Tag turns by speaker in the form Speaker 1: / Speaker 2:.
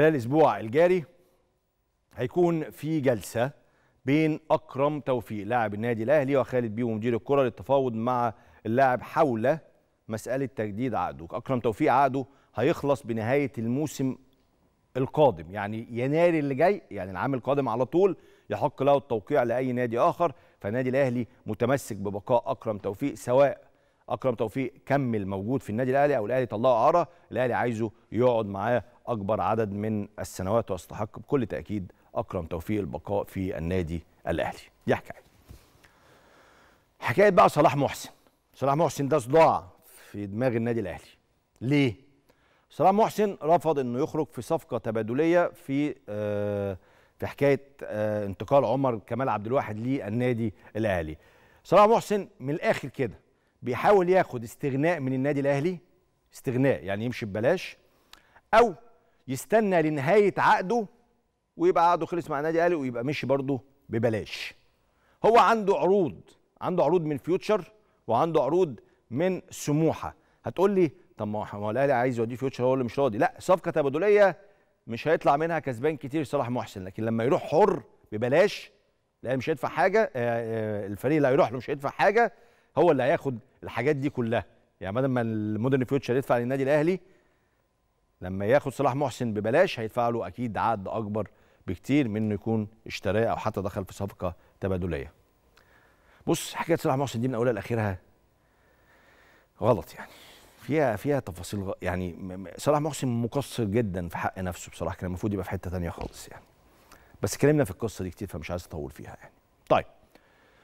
Speaker 1: خلال الاسبوع الجاري هيكون في جلسه بين اكرم توفيق لاعب النادي الاهلي وخالد بيه ومدير الكره للتفاوض مع اللاعب حول مساله تجديد عقده اكرم توفيق عقده هيخلص بنهايه الموسم القادم يعني يناير اللي جاي يعني العام القادم على طول يحق له التوقيع لاي نادي اخر فالنادي الاهلي متمسك ببقاء اكرم توفيق سواء اكرم توفيق كمل موجود في النادي الاهلي او الاهلي طلعه عاره الاهلي عايزه يقعد معاه أكبر عدد من السنوات ويستحق بكل تأكيد أكرم توفيق البقاء في النادي الأهلي دي حكاية حكاية بقى صلاح محسن صلاح محسن ده صداع في دماغ النادي الأهلي ليه؟ صلاح محسن رفض أنه يخرج في صفقة تبادلية في آه، في حكاية آه، انتقال عمر كمال عبد الواحد للنادي الأهلي صلاح محسن من الآخر كده بيحاول ياخد استغناء من النادي الأهلي استغناء يعني يمشي ببلاش أو يستنى لنهايه عقده ويبقى عقده خلص مع النادي الاهلي ويبقى مشي برضه ببلاش هو عنده عروض عنده عروض من فيوتشر وعنده عروض من سموحه هتقول لي طب ما هو الاهلي عايز يوديه فيوتشر هو اللي مش راضي لا صفقه تبادليه مش هيطلع منها كسبان كتير صلاح محسن لكن لما يروح حر ببلاش الاهلي مش هيدفع حاجه آه، آه، الفريق اللي هيروح له مش هيدفع حاجه هو اللي هياخد الحاجات دي كلها يعني بدل ما المودرن فيوتشر يدفع للنادي الاهلي لما ياخد صلاح محسن ببلاش هيدفع له اكيد عقد اكبر بكتير من انه يكون اشتراه او حتى دخل في صفقه تبادليه. بص حكايه صلاح محسن دي من اولها لاخرها غلط يعني فيها فيها تفاصيل يعني صلاح محسن مقصر جدا في حق نفسه بصراحه كان المفروض يبقى في حته ثانيه خالص يعني. بس اتكلمنا في القصه دي كتير فمش عايز اطول فيها يعني. طيب